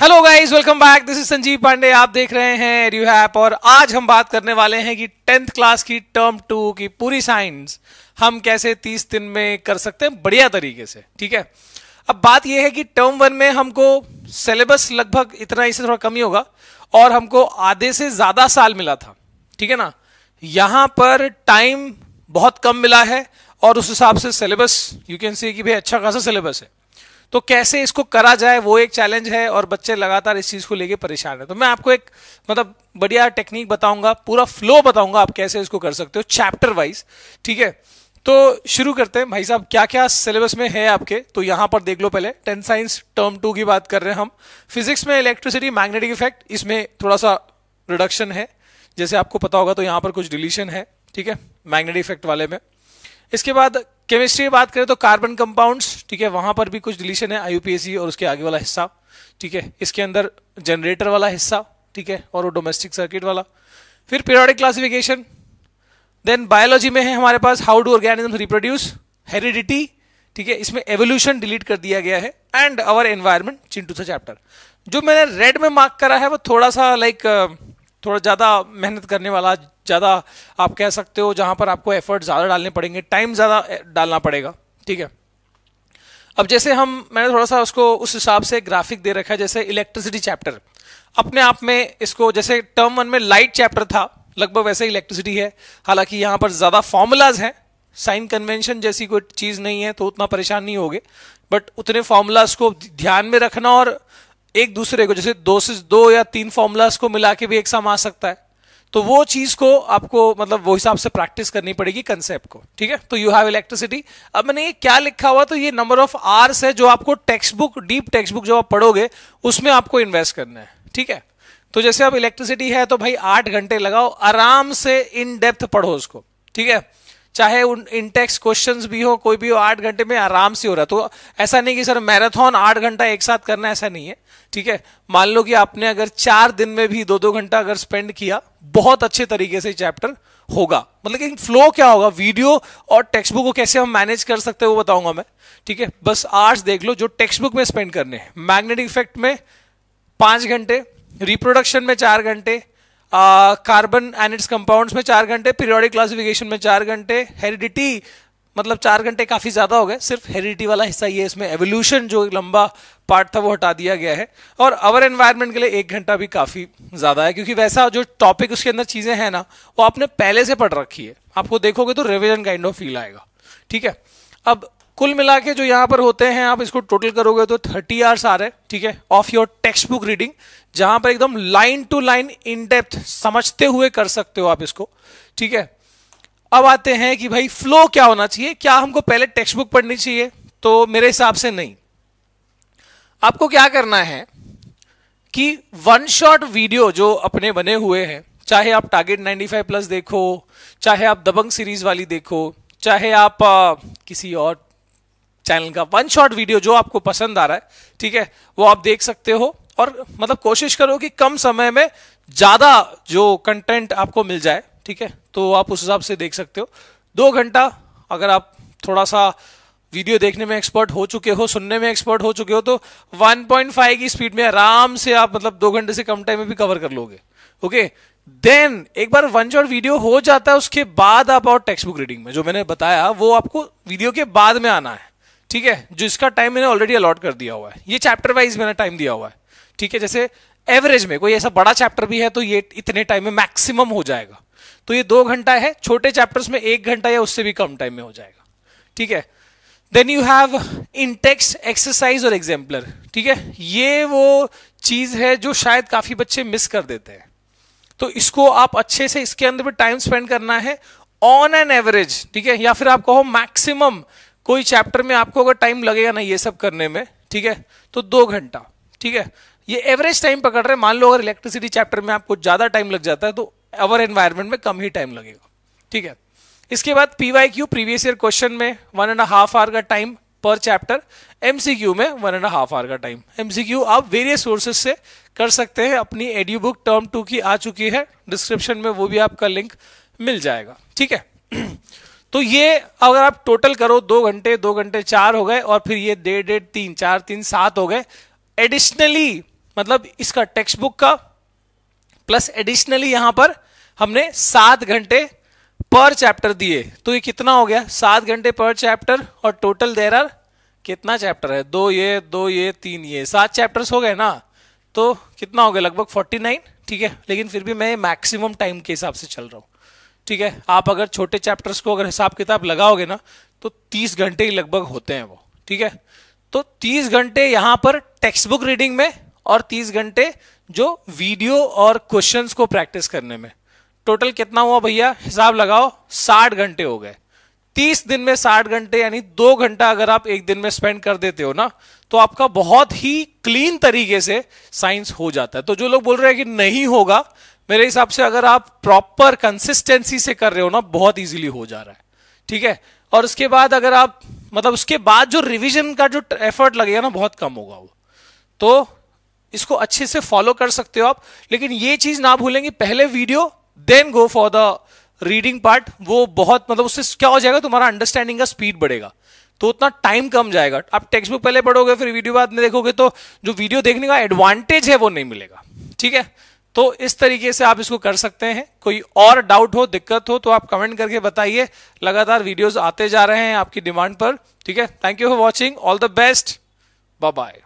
hello guys welcome back this is Sanjeev Pandey आप देख रहे हैं रिव्यू ऐप और आज हम बात करने वाले हैं कि टेंथ क्लास की टर्म टू की पूरी साइंस हम कैसे तीस दिन में कर सकते हैं बढ़िया तरीके से ठीक है अब बात यह है कि टर्म वन में हमको सिलेबस लगभग इतना इससे थोड़ा कम ही होगा और हमको आधे से ज़्यादा साल मिला था ठीक है ना यहाँ पर टाइम बहुत कम मिला है और उस हिसाब से सिलेबस यू कैन सी कि भाई अच्छा खासा सिलेबस है तो कैसे इसको करा जाए वो एक चैलेंज है और बच्चे लगातार इस चीज़ को लेके परेशान है तो मैं आपको एक मतलब बढ़िया टेक्निक बताऊंगा पूरा फ्लो बताऊंगा आप कैसे इसको कर सकते हो चैप्टर वाइज ठीक है तो शुरू करते हैं भाई साहब क्या क्या सिलेबस में है आपके तो यहां पर देख लो पहले टेन साइंस टर्म टू की बात कर रहे हैं हम फिजिक्स में इलेक्ट्रिसिटी मैग्नेटिक इफेक्ट इसमें थोड़ा सा रिडक्शन है जैसे आपको पता होगा तो यहां पर कुछ डिलीशन है ठीक है मैग्नेटिक इफेक्ट वाले में इसके बाद केमिस्ट्री बात करें तो कार्बन कंपाउंड्स ठीक है वहां पर भी कुछ डिलीशन है आईयूपीएसी और उसके आगे वाला हिस्सा ठीक है इसके अंदर जनरेटर वाला हिस्सा ठीक है और वो डोमेस्टिक सर्किट वाला फिर पीरियडिक क्लासिफिकेशन देन बायोलॉजी में है हमारे पास how do organism reproduce heredity ठीक है इसमें एवोल्यूशन डिलीट कर दिया गया है एंड आवर एनवायरमेंट चिंटू सा चैप्टर जो मैंने रेड में मार्क करा है वो थोड़ा सा लाइक like, थोड़ा ज़्यादा मेहनत करने वाला ज़्यादा आप कह सकते हो जहाँ पर आपको एफर्ट ज़्यादा डालने पड़ेंगे टाइम ज़्यादा eh, डालना पड़ेगा ठीक है अब जैसे हम मैंने थोड़ा सा उसको उस हिसाब से ग्राफिक दे रखा है जैसे इलेक्ट्रिसिटी चैप्टर अपने आप में इसको जैसे टर्म वन में लाइट चैप्टर था लगभग वैसे इलेक्ट्रिसिटी है हालांकि यहाँ पर ज़्यादा फॉर्मूलाज हैं साइन कन्वेंशन जैसी कोई चीज़ नहीं है तो उतना परेशान नहीं होगे बट उतने फॉर्मूलाज को ध्यान में रखना और एक दूसरे को जैसे दो से दो या तीन फॉर्मूलाज को मिला के भी एक सम आ सकता है तो वो चीज को आपको मतलब वो हिसाब से प्रैक्टिस करनी पड़ेगी कंसेप्ट को ठीक है तो यू हैव इलेक्ट्रिसिटी अब मैंने ये क्या लिखा हुआ तो ये नंबर ऑफ आर्स है जो आपको textbook deep textbook जो आप पढ़ोगे उसमें आपको इन्वेस्ट करना है ठीक है तो जैसे आप इलेक्ट्रिसिटी है तो भाई आठ घंटे लगाओ आराम से इन डेप्थ पढ़ो उसको ठीक है चाहे उन इंटेक्स क्वेश्चंस भी हो कोई भी हो आठ घंटे में आराम से हो रहा तो ऐसा नहीं कि सर मैराथन आठ घंटा एक साथ करना ऐसा नहीं है ठीक है मान लो कि आपने अगर चार दिन में भी दो दो घंटा अगर स्पेंड किया बहुत अच्छे तरीके से चैप्टर होगा मतलब कि फ्लो क्या होगा वीडियो और टेक्स्ट बुक को कैसे हम मैनेज कर सकते हैं वो बताऊंगा मैं ठीक है बस आर्ट्स देख लो जो टेक्स्ट बुक में स्पेंड करने हैं मैग्नेटिक इफेक्ट में पाँच घंटे रिप्रोडक्शन में चार घंटे कार्बन एंड इट्स कंपाउंड्स में चार घंटे पीरियोडिक क्लासिफिकेशन में चार घंटे हेरिडिटी मतलब चार घंटे काफ़ी ज़्यादा हो गए सिर्फ हेरिडिटी वाला हिस्सा ये इसमें एवोल्यूशन जो लंबा पार्ट था वो हटा दिया गया है और अवर एनवायरनमेंट के लिए एक घंटा भी काफ़ी ज़्यादा है क्योंकि वैसा जो टॉपिक उसके अंदर चीज़ें हैं ना वो आपने पहले से पढ़ रखी है आपको देखोगे तो रिविजन काइंड ऑफ फील आएगा ठीक है अब कुल मिला के जो यहाँ पर होते हैं आप इसको टोटल करोगे तो थर्टी आवर्स आ रहे हैं ठीक है of your textbook reading जहां पर एकदम line to line in depth समझते हुए कर सकते हो आप इसको ठीक है अब आते हैं कि भाई फ्लो क्या होना चाहिए क्या हमको पहले टेक्स्ट बुक पढ़नी चाहिए तो मेरे हिसाब से नहीं आपको क्या करना है कि वन शॉट वीडियो जो अपने बने हुए हैं चाहे आप टारगेट 95 प्लस देखो चाहे आप दबंग सीरीज वाली देखो चाहे आप आ, किसी और चैनल का वन शॉट वीडियो जो आपको पसंद आ रहा है ठीक है वो आप देख सकते हो और मतलब कोशिश करो कि कम समय में ज़्यादा जो कंटेंट आपको मिल जाए ठीक है तो आप उस हिसाब से देख सकते हो दो घंटा अगर आप थोड़ा सा वीडियो देखने में एक्सपर्ट हो चुके हो सुनने में एक्सपर्ट हो चुके हो तो 1.5 की स्पीड में आराम से आप मतलब दो घंटे से कम टाइम में भी कवर कर लोगे ओके देन एक बार वन शॉट वीडियो हो जाता है उसके बाद आप और टेक्स्ट बुक रीडिंग में जो मैंने बताया वो आपको वीडियो के बाद में आना है ठीक है जो इसका टाइम मैंने ऑलरेडी अलॉट कर दिया हुआ है ये चैप्टर वाइज मैंने टाइम दिया हुआ है ठीक है जैसे एवरेज में कोई ऐसा बड़ा चैप्टर भी है तो ये इतने टाइम में मैक्सिमम हो जाएगा तो ये दो घंटा है छोटे चैप्टर्स में एक घंटा या उससे भी कम टाइम में हो जाएगा ठीक है then you have intext exercise और एग्जाम्पलर ठीक है ये वो चीज है जो शायद काफी बच्चे मिस कर देते हैं तो इसको आप अच्छे से इसके अंदर भी टाइम स्पेंड करना है ऑन एन एवरेज ठीक है या फिर आप कहो मैक्सिमम कोई चैप्टर में आपको अगर टाइम लगेगा ना ये सब करने में ठीक है तो दो घंटा ठीक है ये एवरेज टाइम पकड़ रहे मान लो अगर इलेक्ट्रिसिटी चैप्टर में आपको ज़्यादा टाइम लग जाता है तो अवर एनवायरमेंट में कम ही टाइम लगेगा ठीक है इसके बाद PY Q previous year question में वन एंड हाफ आवर का टाइम पर चैप्टर एमसीक्यू में वन एंड हाफ आवर का टाइम एमसीक्यू आप वेरियस सोर्सेज से कर सकते हैं अपनी एडियो बुक टर्म टू की आ चुकी है डिस्क्रिप्शन में वो भी आपका लिंक मिल जाएगा ठीक है तो ये अगर आप टोटल करो दो घंटे दो घंटे चार हो गए और फिर ये डेढ़ डेढ़ तीन चार तीन सात हो गए एडिशनली मतलब इसका टेक्स्ट बुक का प्लस एडिशनली यहां पर हमने सात घंटे पर चैप्टर दिए तो ये कितना हो गया सात घंटे पर चैप्टर और टोटल देर आर कितना चैप्टर है दो ये दो ये तीन ये सात चैप्टर्स हो गए ना तो कितना हो गया लगभग फोर्टी नाइन ठीक है लेकिन फिर भी मैं मैक्सिमम टाइम के हिसाब से चल रहा हूं ठीक है आप अगर छोटे चैप्टर्स को अगर हिसाब किताब लगाओगे ना तो तीस घंटे ही लगभग होते हैं वो ठीक है तो तीस घंटे यहां पर टेक्स्ट बुक रीडिंग में और तीस घंटे जो वीडियो और क्वेश्चंस को प्रैक्टिस करने में टोटल कितना हुआ भैया हिसाब लगाओ साठ घंटे हो गए तीस दिन में साठ घंटे यानी दो घंटा अगर आप एक दिन में स्पेंड कर देते हो ना तो आपका बहुत ही क्लीन तरीके से साइंस हो जाता है तो जो लोग बोल रहे हैं कि नहीं होगा मेरे हिसाब से अगर आप प्रॉपर कंसिस्टेंसी से कर रहे हो ना बहुत इजीली हो जा रहा है ठीक है और उसके बाद अगर आप मतलब उसके बाद जो रिवीजन का जो एफर्ट लगेगा ना बहुत कम होगा वो तो इसको अच्छे से फॉलो कर सकते हो आप लेकिन ये चीज ना भूलेंगे पहले video then go for the reading part वो बहुत मतलब उससे क्या हो जाएगा तुम्हारा अंडरस्टैंडिंग का स्पीड बढ़ेगा तो उतना टाइम कम जाएगा आप टेक्स्ट बुक पहले पढ़ोगे फिर वीडियो बाद में देखोगे तो जो वीडियो देखने का एडवांटेज है वो नहीं मिलेगा ठीक है तो इस तरीके से आप इसको कर सकते हैं कोई और डाउट हो दिक्कत हो तो आप कमेंट करके बताइए लगातार वीडियोस आते जा रहे हैं आपकी डिमांड पर ठीक है thank you for watching all the best bye bye